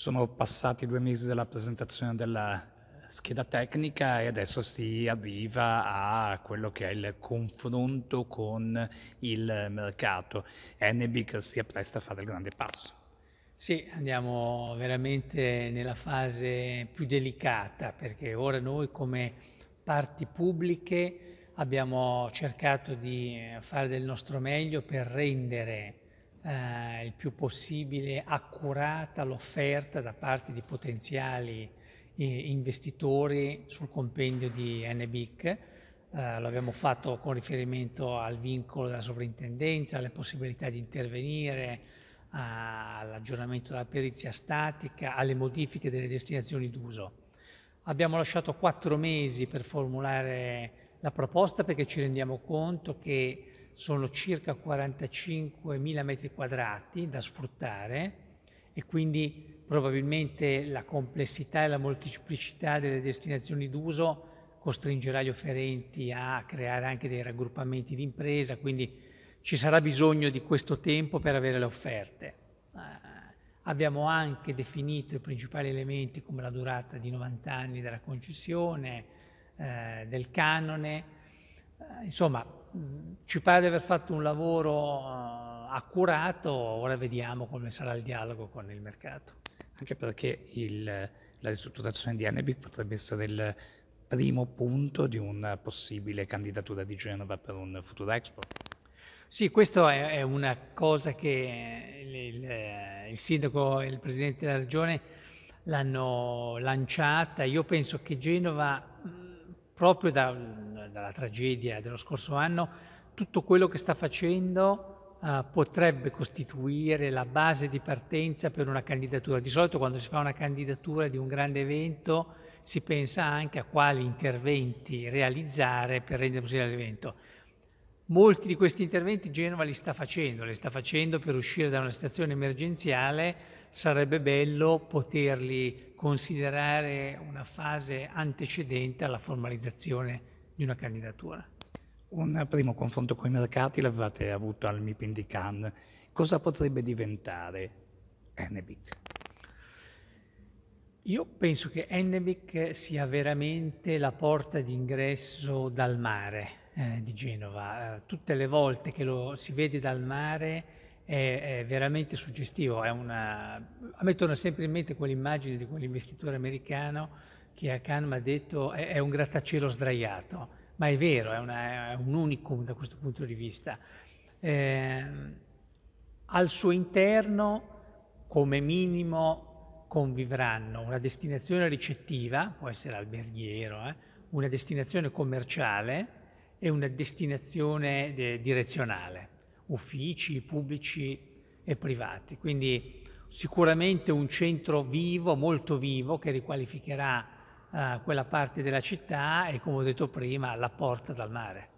Sono passati due mesi dalla presentazione della eh, scheda tecnica e adesso si arriva a quello che è il confronto con il mercato. Enebic si appresta a fare il grande passo. Sì, andiamo veramente nella fase più delicata perché ora noi come parti pubbliche abbiamo cercato di eh, fare del nostro meglio per rendere eh, il più possibile accurata l'offerta da parte di potenziali eh, investitori sul compendio di NBIC. Eh, lo abbiamo fatto con riferimento al vincolo della sovrintendenza, alle possibilità di intervenire, eh, all'aggiornamento della perizia statica, alle modifiche delle destinazioni d'uso. Abbiamo lasciato quattro mesi per formulare la proposta perché ci rendiamo conto che sono circa 45.000 metri quadrati da sfruttare e quindi probabilmente la complessità e la molteplicità delle destinazioni d'uso costringerà gli offerenti a creare anche dei raggruppamenti di impresa, quindi ci sarà bisogno di questo tempo per avere le offerte. Eh, abbiamo anche definito i principali elementi come la durata di 90 anni della concessione, eh, del canone, eh, insomma mh, ci pare di aver fatto un lavoro eh, accurato, ora vediamo come sarà il dialogo con il mercato. Anche perché il, la ristrutturazione di Anebic potrebbe essere il primo punto di una possibile candidatura di Genova per un futuro export. Sì, questa è, una cosa che il, eh, il sindaco e il presidente della regione l'hanno lanciata. Io penso che Genova, mm, proprio da, dalla tragedia dello scorso anno, tutto quello che sta facendo eh, potrebbe costituire la base di partenza per una candidatura. Di solito quando si fa una candidatura di un grande evento si pensa anche a quali interventi realizzare per rendere possibile l'evento. Molti di questi interventi Genova li sta facendo, li sta facendo per uscire da una situazione emergenziale, sarebbe bello poterli considerare una fase antecedente alla formalizzazione di una candidatura un primo confronto con i mercati l'avete avuto al MIPIN di Indican. Cosa potrebbe diventare Enebic? Io penso che Ennebic sia veramente la porta d'ingresso dal mare eh, di Genova. Eh, tutte le volte che lo si vede dal mare è, è veramente suggestivo. È una... A me torna sempre in mente quell'immagine di quell'investitore americano che a Cannes mi ha detto è, è un grattacielo sdraiato ma è vero, è, una, è un unicum da questo punto di vista. Eh, al suo interno, come minimo, convivranno una destinazione ricettiva, può essere alberghiero, eh, una destinazione commerciale e una destinazione de direzionale, uffici pubblici e privati. Quindi sicuramente un centro vivo, molto vivo, che riqualificherà quella parte della città e, come ho detto prima, la porta dal mare.